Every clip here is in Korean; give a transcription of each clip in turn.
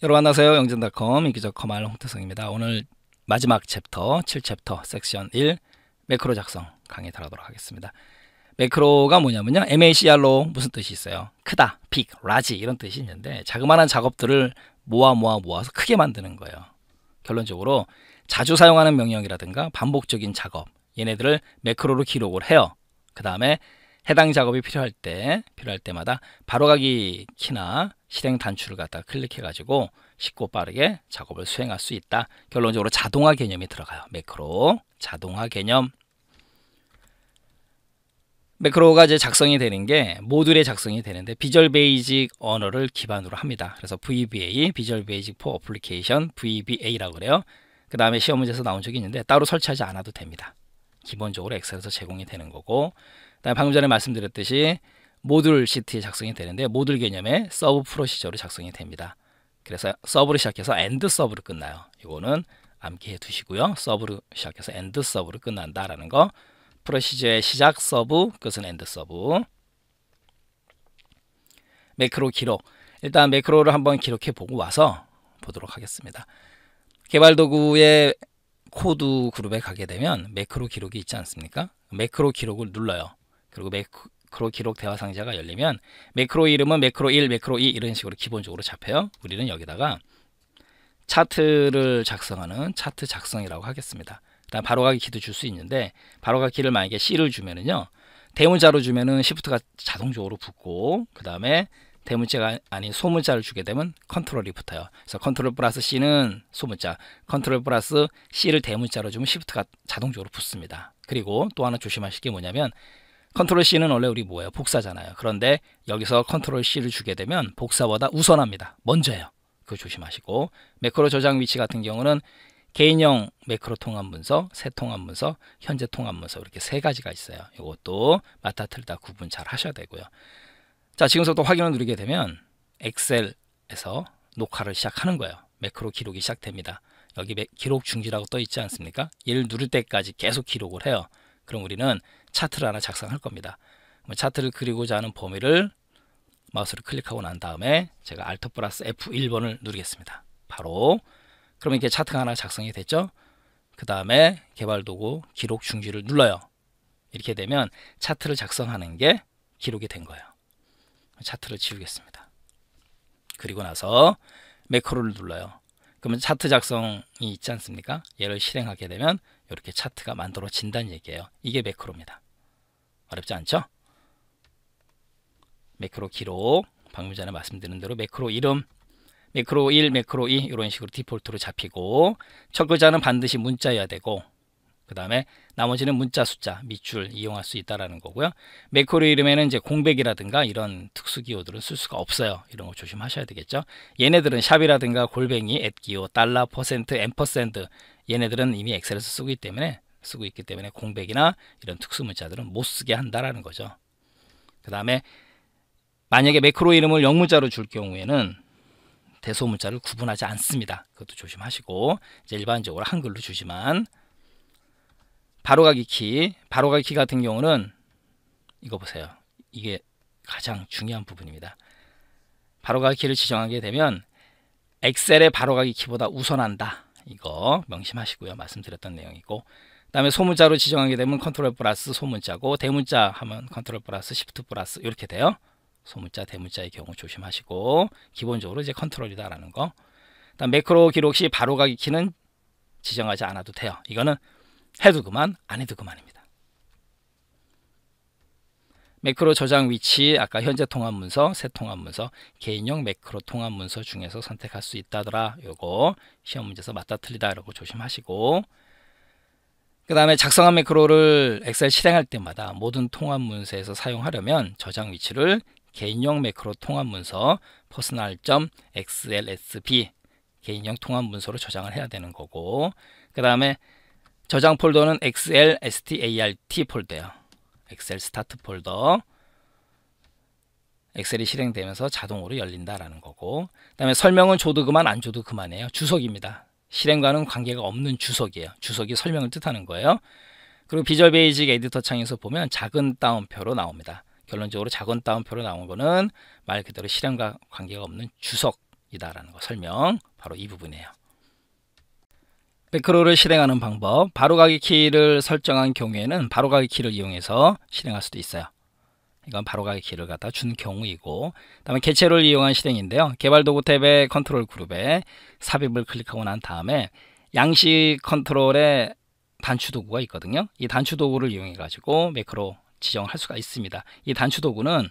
여러분 안녕하세요. 영진닷컴 이기적 커말 홍태성입니다. 오늘 마지막 챕터 7챕터 섹션 1 매크로 작성 강의 들어도록 하겠습니다. 매크로가 뭐냐면요. MACR로 무슨 뜻이 있어요? 크다, 빅, 라지 이런 뜻이 있는데 자그마한 작업들을 모아 모아 모아서 크게 만드는 거예요. 결론적으로 자주 사용하는 명령이라든가 반복적인 작업 얘네들을 매크로로 기록을 해요. 그 다음에 해당 작업이 필요할 때 필요할 때마다 바로가기 키나 실행 단추를 갖다 클릭해 가지고 쉽고 빠르게 작업을 수행할 수 있다. 결론적으로 자동화 개념이 들어가요. 매크로 자동화 개념 매크로가 이제 작성이 되는 게 모듈에 작성이 되는데 비절 베이직 언어를 기반으로 합니다. 그래서 VBA, 비절 베이직 포 어플리케이션 VBA라고 그래요. 그 다음에 시험 문제에서 나온 적이 있는데 따로 설치하지 않아도 됩니다. 기본적으로 엑셀에서 제공이 되는 거고 방금 전에 말씀드렸듯이 모듈 시트에 작성이 되는데 모듈 개념의 서브 프로시저로 작성이 됩니다. 그래서 서브로 시작해서 엔드 서브로 끝나요. 이거는 암기해 두시고요. 서브로 시작해서 엔드 서브로 끝난다라는 거. 프로시저의 시작 서브, 끝은 엔드 서브. 매크로 기록. 일단 매크로를 한번 기록해 보고 와서 보도록 하겠습니다. 개발 도구의 코드 그룹에 가게 되면 매크로 기록이 있지 않습니까? 매크로 기록을 눌러요. 그리고 매크로 기록 대화 상자가 열리면 매크로 이름은 매크로 1, 매크로 2 이런 식으로 기본적으로 잡혀요. 우리는 여기다가 차트를 작성하는 차트 작성이라고 하겠습니다. 그다음 바로가기 키도 줄 수 있는데 바로가기 를 만약에 C를 주면은요. 대문자로 주면은 시프트가 자동적으로 붙고 그 다음에 대문자가 아, 아닌 소문자를 주게 되면 컨트롤이 붙어요. 그래서 컨트롤 플러스 C는 소문자, 컨트롤 플러스 C를 대문자로 주면 시프트가 자동적으로 붙습니다. 그리고 또 하나 조심하실 게 뭐냐면 컨트롤 C는 원래 우리 뭐예요? 복사잖아요. 그런데 여기서 컨트롤 C를 주게 되면 복사보다 우선합니다. 먼저예요. 그거 조심하시고 매크로 저장 위치 같은 경우는 개인형 매크로 통합 문서, 새 통합 문서, 현재 통합 문서 이렇게 세 가지가 있어요. 이것도 맞다 틀다 구분 잘 하셔야 되고요. 자, 지금서부터 확인을 누르게 되면 엑셀에서 녹화를 시작하는 거예요. 매크로 기록이 시작됩니다. 여기 기록 중지라고 떠 있지 않습니까? 얘를 누를 때까지 계속 기록을 해요. 그럼 우리는 차트를 하나 작성할 겁니다. 차트를 그리고자 하는 범위를 마우스를 클릭하고 난 다음에 제가 Alt 플러스 F1번을 누르겠습니다. 바로 그러면 이렇게 차트가 하나 작성이 됐죠? 그 다음에 개발도구 기록 중지를 눌러요. 이렇게 되면 차트를 작성하는 게 기록이 된 거예요. 차트를 지우겠습니다. 그리고 나서 매크로를 눌러요. 그러면 차트 작성이 있지 않습니까? 얘를 실행하게 되면 이렇게 차트가 만들어진다는 얘기예요. 이게 매크로입니다. 어렵지 않죠? 매크로 기록 방금 전에 말씀드린 대로 매크로 이름 매크로 1, 매크로 2 이런 식으로 디폴트로 잡히고 첫글자는 반드시 문자여야 되고 그 다음에 나머지는 문자 숫자 밑줄 이용할 수 있다라는 거고요. 매크로 이름에는 이제 공백이라든가 이런 특수 기호들은 쓸 수가 없어요. 이런 거 조심하셔야 되겠죠. 얘네들은 샵이라든가 골뱅이, 앱기호 달러, 퍼센트, 엠퍼센트 얘네들은 이미 엑셀에서 쓰기 고있 때문에 쓰고 있기 때문에 공백이나 이런 특수 문자들은 못 쓰게 한다라는 거죠. 그 다음에 만약에 매크로 이름을 영문자로 줄 경우에는 대소문자를 구분하지 않습니다. 그것도 조심하시고 이제 일반적으로 한글로 주지만 바로가기 키, 바로가기 키 같은 경우는 이거 보세요. 이게 가장 중요한 부분입니다. 바로가기 키를 지정하게 되면 엑셀의 바로가기 키보다 우선한다. 이거 명심하시고요. 말씀드렸던 내용이고 그 다음에 소문자로 지정하게 되면 컨트롤 플러스 소문자고 대문자 하면 컨트롤 플러스 시프트 플러스 이렇게 돼요. 소문자 대문자의 경우 조심하시고 기본적으로 이제 컨트롤이다라는 거. 그 다음 매크로 기록 시 바로가기 키는 지정하지 않아도 돼요. 이거는 해도 그만 안 해도 그만입니다. 매크로 저장 위치 아까 현재 통합 문서, 새 통합 문서, 개인용 매크로 통합 문서 중에서 선택할 수 있다더라. 요거 시험 문제에서 맞다 틀리다 라고 조심하시고 그 다음에 작성한 매크로를 엑셀 실행할 때마다 모든 통합 문서에서 사용하려면 저장 위치를 개인용 매크로 통합 문서 personal.xlsb 개인용 통합 문서로 저장을 해야 되는 거고 그 다음에 저장 폴더는 xlstart 폴더예요. 엑셀 스타트 폴더 엑셀이 실행되면서 자동으로 열린다라는 거고 그 다음에 설명은 줘도 그만 안 줘도 그만해요. 주석입니다. 실행과는 관계가 없는 주석이에요. 주석이 설명을 뜻하는 거예요. 그리고 비주얼 베이직 에디터 창에서 보면 작은 따옴표로 나옵니다. 결론적으로 작은 따옴표로 나온 거는 말 그대로 실행과 관계가 없는 주석이다라는 거 설명 바로 이 부분이에요. 매크로를 실행하는 방법 바로가기 키를 설정한 경우에는 바로가기 키를 이용해서 실행할 수도 있어요. 이건 바로가기 키를 갖다 준 경우이고 다음에 개체를 이용한 실행인데요. 개발도구 탭의 컨트롤 그룹에 삽입을 클릭하고 난 다음에 양식 컨트롤에 단추 도구가 있거든요. 이 단추 도구를 이용해 가지고 매크로 지정할 수가 있습니다. 이 단추 도구는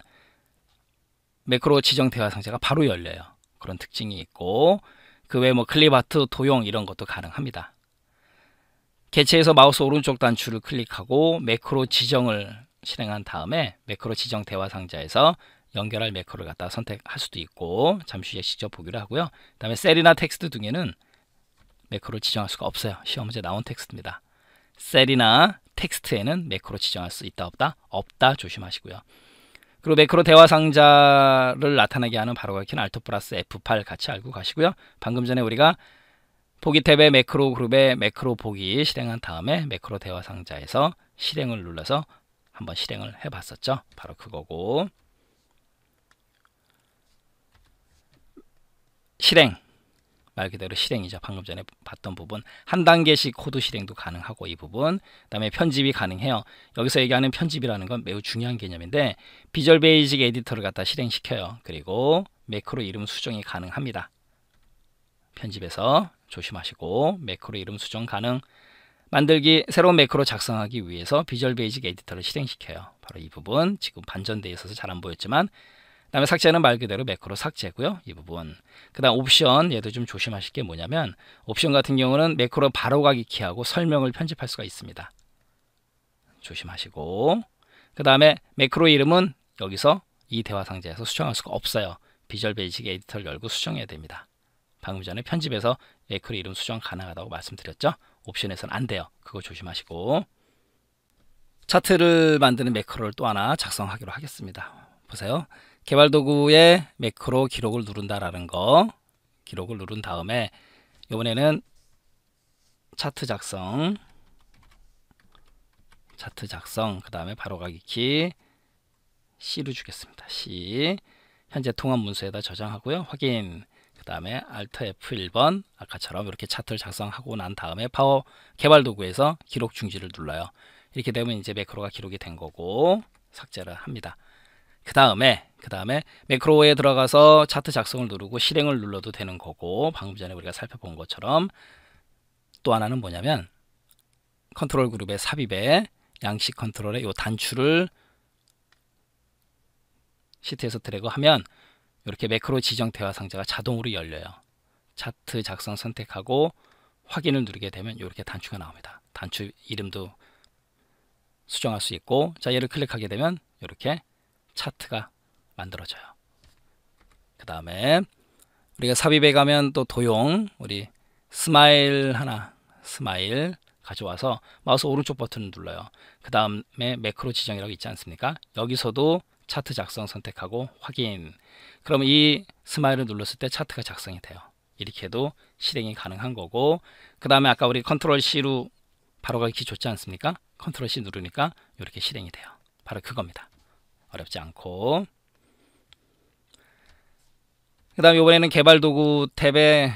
매크로 지정 대화 상자가 바로 열려요. 그런 특징이 있고 그 외에 뭐 클립아트, 도용 이런 것도 가능합니다. 개체에서 마우스 오른쪽 단추를 클릭하고 매크로 지정을 실행한 다음에 매크로 지정 대화 상자에서 연결할 매크로를 갖다 선택할 수도 있고 잠시 후에 직접 보기로 하고요. 그 다음에 셀이나 텍스트 등에는 매크로 지정할 수가 없어요. 시험 문제 나온 텍스트입니다. 셀이나 텍스트에는 매크로 지정할 수 있다 없다 없다 조심하시고요. 그리고 매크로 대화 상자를 나타내게 하는 바로 가킨 Alt 플러스 F8 같이 알고 가시고요. 방금 전에 우리가 보기 탭의 매크로 그룹의 매크로 보기 실행한 다음에 매크로 대화 상자에서 실행을 눌러서 한번 실행을 해봤었죠. 바로 그거고 실행 말 그대로 실행이죠. 방금 전에 봤던 부분. 한 단계씩 코드 실행도 가능하고 이 부분. 그다음에 편집이 가능해요. 여기서 얘기하는 편집이라는 건 매우 중요한 개념인데 비주얼 베이직 에디터를 갖다 실행시켜요. 그리고 매크로 이름 수정이 가능합니다. 편집에서 조심하시고 매크로 이름 수정 가능. 만들기 새로운 매크로 작성하기 위해서 비주얼 베이직 에디터를 실행시켜요. 바로 이 부분 지금 반전되어 있어서 잘 안 보였지만 그 다음에 삭제는 말 그대로 매크로 삭제고요. 이 부분. 그 다음 옵션 얘도 좀 조심하실 게 뭐냐면 옵션 같은 경우는 매크로 바로가기 키하고 설명을 편집할 수가 있습니다. 조심하시고 그 다음에 매크로 이름은 여기서 이 대화 상자에서 수정할 수가 없어요. 비주얼 베이직 에디터를 열고 수정해야 됩니다. 방금 전에 편집에서 매크로 이름 수정 가능하다고 말씀드렸죠. 옵션에서는 안 돼요. 그거 조심하시고 차트를 만드는 매크로를 또 하나 작성하기로 하겠습니다. 보세요. 개발 도구의 매크로 기록을 누른다라는 거 기록을 누른 다음에 이번에는 차트 작성 차트 작성 그 다음에 바로가기 키 c 를 주겠습니다. C 현재 통합 문서에다 저장하고요. 확인 그 다음에 Alt F1번 아까처럼 이렇게 차트를 작성하고 난 다음에 파워 개발 도구에서 기록 중지를 눌러요. 이렇게 되면 이제 매크로가 기록이 된 거고 삭제를 합니다. 그 다음에 그 다음에 매크로에 들어가서 차트 작성을 누르고 실행을 눌러도 되는 거고 방금 전에 우리가 살펴본 것처럼 또 하나는 뭐냐면 컨트롤 그룹의 삽입에 양식 컨트롤의 요 단추를 시트에서 드래그 하면 이렇게 매크로 지정 대화 상자가 자동으로 열려요. 차트 작성 선택하고 확인을 누르게 되면 이렇게 단추가 나옵니다. 단추 이름도 수정할 수 있고 자 얘를 클릭하게 되면 이렇게 차트가 만들어져요. 그 다음에 우리가 삽입에 가면 또 도용 우리 스마일 하나 스마일 가져와서 마우스 오른쪽 버튼을 눌러요. 그 다음에 매크로 지정이라고 있지 않습니까? 여기서도 차트 작성 선택하고 확인 그럼 이 스마일을 눌렀을 때 차트가 작성이 돼요. 이렇게 해도 실행이 가능한 거고 그 다음에 아까 우리 컨트롤 C로 바로 가기 좋지 않습니까? 컨트롤 C 누르니까 이렇게 실행이 돼요. 바로 그겁니다. 어렵지 않고 그 다음 이번에는 개발도구 탭의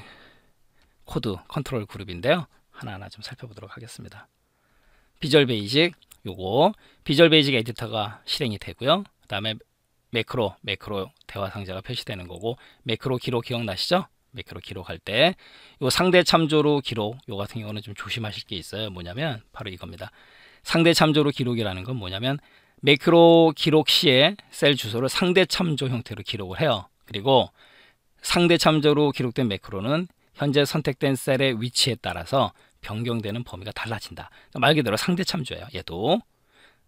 코드 컨트롤 그룹인데요. 하나하나 좀 살펴보도록 하겠습니다. 비주얼 베이직 요거 비주얼 베이직 에디터가 실행이 되고요. 그 다음에 매크로 매크로 대화 상자가 표시되는 거고 매크로 기록 기억나시죠? 매크로 기록할 때 요 상대 참조로 기록 요 같은 경우는 좀 조심하실 게 있어요. 뭐냐면 바로 이겁니다. 상대 참조로 기록이라는 건 뭐냐면 매크로 기록 시에 셀 주소를 상대 참조 형태로 기록을 해요. 그리고 상대 참조로 기록된 매크로는 현재 선택된 셀의 위치에 따라서 변경되는 범위가 달라진다. 그러니까 말 그대로 상대 참조예요. 얘도.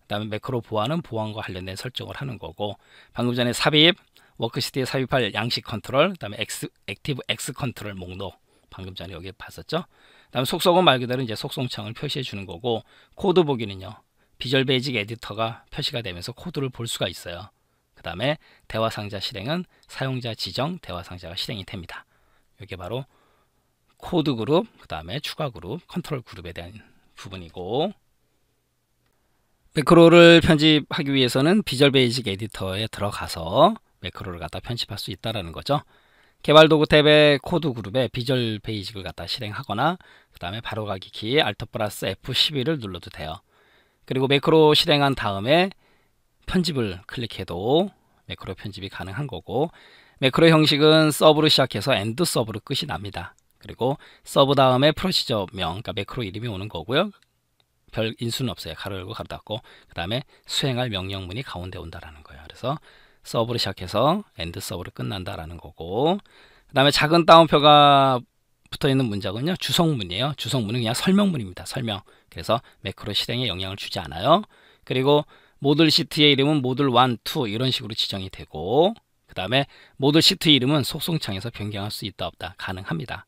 그 다음에 매크로 보안은 보안과 관련된 설정을 하는 거고 방금 전에 삽입, 워크시트에 삽입할 양식 컨트롤, 그 다음에 액티브 X 컨트롤 목록 방금 전에 여기 봤었죠. 그 다음에 속성은 말 그대로 이제 속성창을 표시해 주는 거고 코드 보기는요. 비주얼 베이직 에디터가 표시가 되면서 코드를 볼 수가 있어요. 그 다음에 대화 상자 실행은 사용자 지정 대화 상자가 실행이 됩니다. 이게 바로 코드 그룹, 그 다음에 추가 그룹, 컨트롤 그룹에 대한 부분이고 매크로를 편집하기 위해서는 비주얼 베이직 에디터에 들어가서 매크로를 갖다 편집할 수 있다는 거죠. 개발 도구 탭의 코드 그룹에 비주얼 베이직을 갖다 실행하거나 그 다음에 바로가기 키에 Alt 플러스 F11을 눌러도 돼요. 그리고 매크로 실행한 다음에 편집을 클릭해도 매크로 편집이 가능한 거고 매크로 형식은 서브로 시작해서 엔드 서브로 끝이 납니다. 그리고 서브 다음에 프로시저명, 그러니까 매크로 이름이 오는 거고요. 별 인수는 없어요. 가로 열고 가로 닫고 그 다음에 수행할 명령문이 가운데 온다라는 거예요. 그래서 서브로 시작해서 엔드 서브로 끝난다라는 거고 그 다음에 작은 따옴표가 붙어있는 문장은요. 주성문이에요. 주성문은 그냥 설명문입니다. 설명. 그래서 매크로 실행에 영향을 주지 않아요. 그리고 모듈 시트의 이름은 모듈 1, 2 이런 식으로 지정이 되고 그 다음에 모듈 시트 이름은 속성창에서 변경할 수 있다 없다 가능합니다.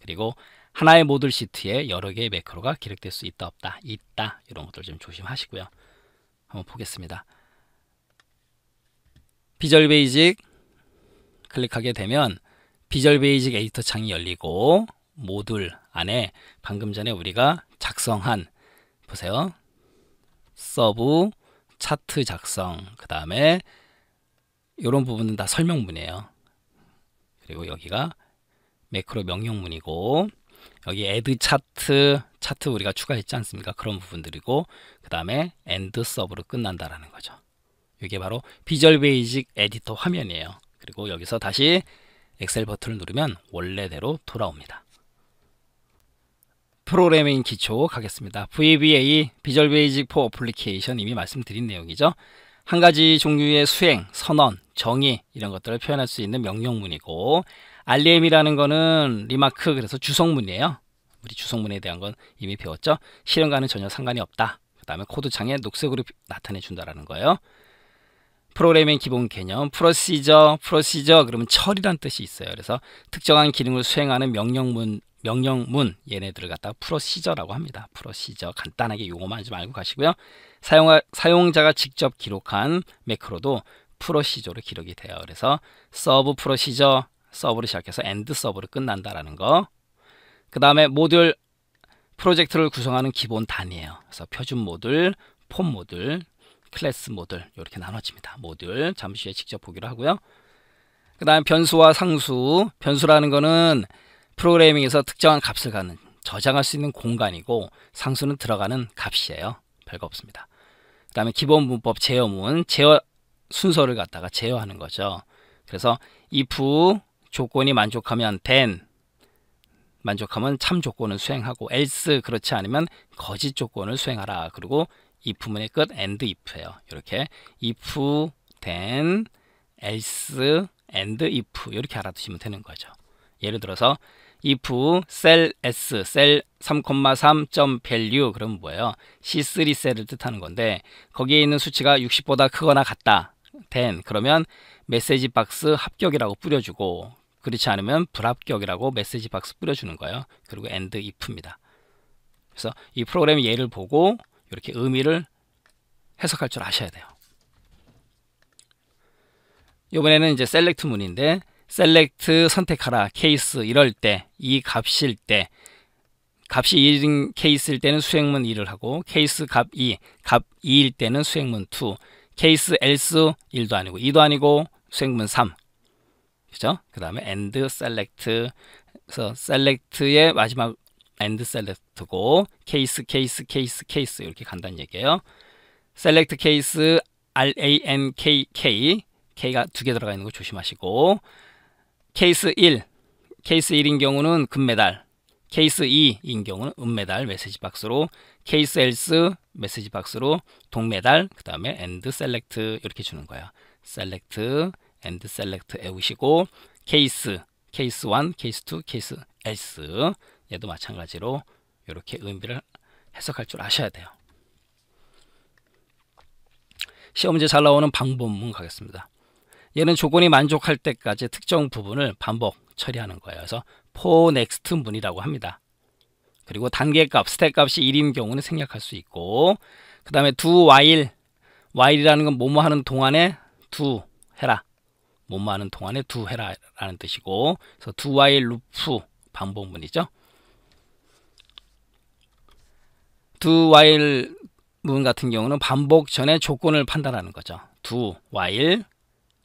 그리고 하나의 모듈 시트에 여러 개의 매크로가 기록될 수 있다 없다 있다 이런 것들 좀 조심하시고요. 한번 보겠습니다. 비절 베이직 클릭하게 되면 비절 베이직 에디터 창이 열리고 모듈 안에 방금 전에 우리가 작성한 보세요. 서브 차트 작성 그 다음에 이런 부분은 다 설명문이에요. 그리고 여기가 매크로 명령문이고 여기 add 차트 차트 우리가 추가했지 않습니까? 그런 부분들이고 그 다음에 end 서브로 끝난다라는 거죠. 이게 바로 비주얼 베이직 에디터 화면이에요. 그리고 여기서 다시 엑셀 버튼을 누르면 원래대로 돌아옵니다. 프로그래밍 기초 가겠습니다. VBA 비절 베이직 포 어플리케이션 이미 말씀드린 내용이죠. 한 가지 종류의 수행, 선언, 정의 이런 것들을 표현할 수 있는 명령문이고 RM이라는 거는 리마크 그래서 주성문이에요. 우리 주성문에 대한 건 이미 배웠죠. 실행과는 전혀 상관이 없다. 그 다음에 코드창에 녹색으로 나타내 준다라는 거예요. 프로그래밍 기본 개념, 프로시저, 프로시저 그러면 철이란 뜻이 있어요. 그래서 특정한 기능을 수행하는 명령문 명령문 얘네들을 갖다 가 프로시저라고 합니다. 프로시저 간단하게 용어만 하지 말고 가시고요. 사용하, 사용자가 직접 기록한 매크로도 프로시저로 기록이 돼요. 그래서 서브 프로시저 서브로 시작해서 엔드 서브로 끝난다라는 거. 그 다음에 모듈 프로젝트를 구성하는 기본 단위예요. 그래서 표준 모듈, 폼 모듈, 클래스 모듈 이렇게 나눠집니다. 모듈 잠시 후에 직접 보기로 하고요. 그 다음에 변수와 상수 변수라는 거는 프로그래밍에서 특정한 값을 가는 저장할 수 있는 공간이고 상수는 들어가는 값이에요. 별거 없습니다. 그 다음에 기본 문법 제어문, 제어 순서를 갖다가 제어하는 거죠. 그래서 if 조건이 만족하면 then 만족하면 참 조건을 수행하고 else 그렇지 않으면 거짓 조건을 수행하라. 그리고 if문의 끝 and if예요. 이렇게 if, then, else, and if 이렇게 알아두시면 되는 거죠. 예를 들어서 if cell s cell 3,3.value 그럼 뭐예요? C3 셀을 뜻하는 건데 거기에 있는 수치가 60보다 크거나 같다. then 그러면 메시지 박스 합격이라고 뿌려주고 그렇지 않으면 불합격이라고 메시지 박스 뿌려주는 거예요. 그리고 and if입니다. 그래서 이 프로그램 예를 보고 이렇게 의미를 해석할 줄 아셔야 돼요. 이번에는 이제 셀렉트 문인데 셀렉트 선택하라 케이스 이럴 때 이 값일 때 값이 2인 케이스일 때는 수행문 1을 하고 케이스 값 2, 값 2일 때는 수행문 2, 케이스 else 1도 아니고 2도 아니고 수행문 3. 그죠? 그 다음에 and select 그래서 select의 마지막 and select고 케이스 케이스 케이스 케이스 이렇게 간다는 얘기예요. select 케이스 r a n k k k가 두 개 들어가 있는 거 조심하시고 케이스 1, 케이스 1인 경우는 금메달, 케이스 2인 경우는 은메달 메시지 박스로, 케이스 else 메시지 박스로 동메달, 그 다음에 엔드 셀렉트 이렇게 주는 거야. select, and s e 우시고 케이스, 케이스 1, 케이스 2, 케이스 else 얘도 마찬가지로 이렇게 의미를 해석할 줄 아셔야 돼요. 시험제 잘 나오는 방법문 가겠습니다. 얘는 조건이 만족할 때까지 특정 부분을 반복 처리하는 거예요. 그래서 for next 문이라고 합니다. 그리고 단계값, 스택 값이 1인 경우는 생략할 수 있고 그 다음에 do while, while이라는 건 뭐뭐 하는 동안에 do 해라. 뭐뭐 하는 동안에 do 해라 라는 뜻이고 그래서 do while loop 반복문이죠. do while 문 같은 경우는 반복 전에 조건을 판단하는 거죠. do while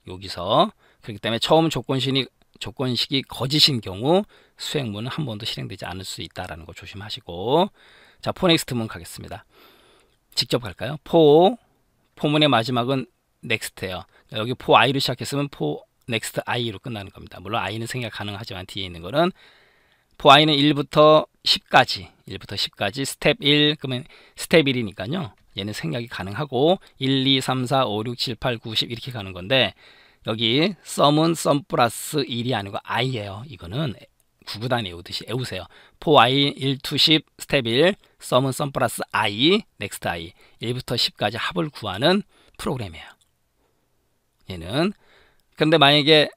여기서 그렇기 때문에 처음 조건식이 조건식이 거짓인 경우 수행문은 한 번도 실행되지 않을 수 있다라는 거 조심하시고 자 포넥스트문 가겠습니다. 직접 갈까요? 포 포문의 마지막은 넥스트예요. 그러니까 여기 포 i로 시작했으면 포 넥스트 i로 끝나는 겁니다. 물론 i는 생략 가능하지만 뒤에 있는 거는 포 i는 1부터 10까지 1부터 10까지 스텝 1 그러면 스텝 1이니까요. 얘는 생략이 가능하고 1, 2, 3, 4, 5, 6, 7, 8, 9, 10 이렇게 가는 건데 여기 썸은 썸 플러스 1이 아니고 i예요. 이거는 구구단 외우듯이 외우세요. 포 i 1, 2, 10 스텝 1 썸은 썸 플러스 i 넥스트 i 1부터 10까지 합을 구하는 프로그램이에요. 얘는 근데 만약에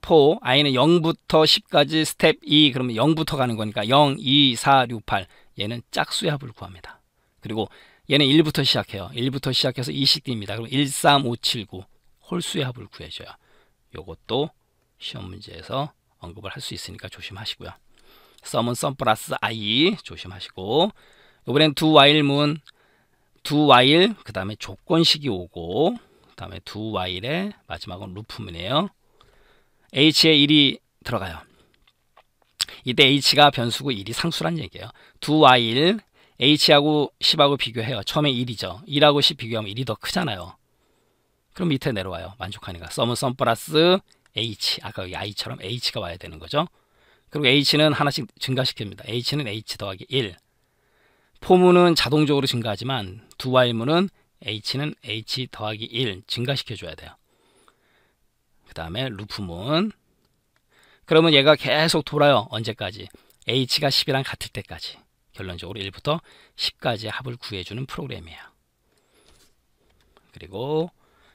포 i는 0부터 10까지 스텝 2 그러면 0부터 가는 거니까 0, 2, 4, 6, 8 얘는 짝수의 합을 구합니다. 그리고 얘는 1부터 시작해요. 1부터 시작해서 20D입니다. 그럼 1, 3, 5, 7, 9 홀수의 합을 구해줘요. 요것도 시험 문제에서 언급을 할 수 있으니까 조심하시고요. 썸은 썸 플러스 i 조심하시고 이번엔 두 와일문 두 와일 그 다음에 조건식이 오고 그 다음에 두 와일의 마지막은 루프문이에요. h에 1이 들어가요. 이때 h가 변수고 1이 상수란 얘기예요. 두 와일 H하고 10하고 비교해요. 처음에 1이죠. 1하고 10 비교하면 1이 더 크잖아요. 그럼 밑에 내려와요. 만족하니까. 썸은 썸 플러스 H. 아까 여기 I처럼 H가 와야 되는 거죠. 그리고 H는 하나씩 증가시킵니다. H는 H 더하기 1. 포문은 자동적으로 증가하지만 두와일문은 H는 H 더하기 1 증가시켜줘야 돼요. 그 다음에 루프문 그러면 얘가 계속 돌아요. 언제까지? H가 10이랑 같을 때까지. 결론적으로 1부터 10까지 합을 구해주는 프로그램이에요. 그리고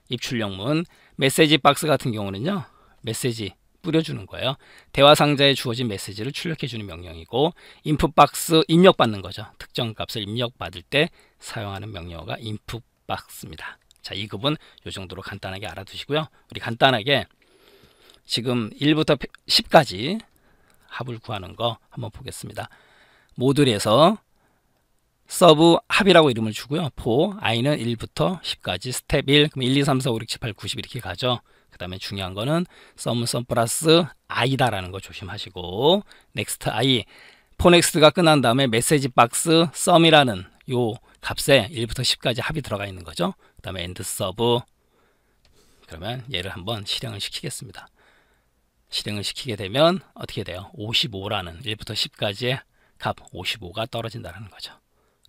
입출력문 메시지 박스 같은 경우는요. 메시지 뿌려주는 거예요. 대화 상자에 주어진 메시지를 출력해주는 명령이고 인풋 박스 입력받는 거죠. 특정 값을 입력받을 때 사용하는 명령어가 인풋 박스입니다. 자, 이 급은 이 정도로 간단하게 알아두시고요. 우리 간단하게 지금 1부터 10까지 합을 구하는 거 한번 보겠습니다. 모듈에서 서브 합이라고 이름을 주고요. 포, i는 1부터 10까지 스텝 1, 그럼 1, 2, 3, 4, 5, 6, 7, 8, 90 이렇게 가죠. 그 다음에 중요한 거는 썸, 썸 플러스 i다라는 거 조심하시고 넥스트 i, 포넥스트가 끝난 다음에 메시지 박스 썸이라는 요 값에 1부터 10까지 합이 들어가 있는 거죠. 그 다음에 엔드 서브 그러면 얘를 한번 실행을 시키겠습니다. 실행을 시키게 되면 어떻게 돼요? 55라는 1부터 10까지의 값 55가 떨어진다는 거죠.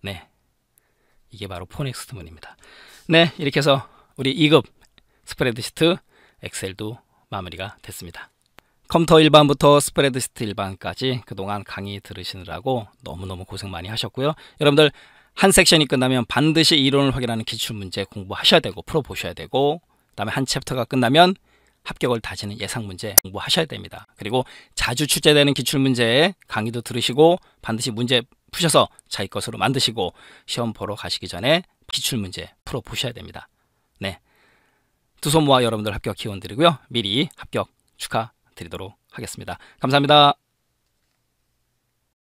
네. 이게 바로 포넥스트 문입니다. 네, 이렇게 해서 우리 2급 스프레드시트 엑셀도 마무리가 됐습니다. 컴퓨터 일반부터 스프레드시트 일반까지 그동안 강의 들으시느라고 너무너무 고생 많이 하셨고요. 여러분들 한 섹션이 끝나면 반드시 이론을 확인하는 기출문제 공부하셔야 되고 풀어보셔야 되고 그 다음에 한 챕터가 끝나면 합격을 다시는 예상 문제 공부하셔야 됩니다. 그리고 자주 출제되는 기출 문제 강의도 들으시고 반드시 문제 푸셔서 자기 것으로 만드시고 시험 보러 가시기 전에 기출 문제 풀어 보셔야 됩니다. 네. 두손 모아 여러분들 합격 기원 드리고요. 미리 합격 축하드리도록 하겠습니다. 감사합니다.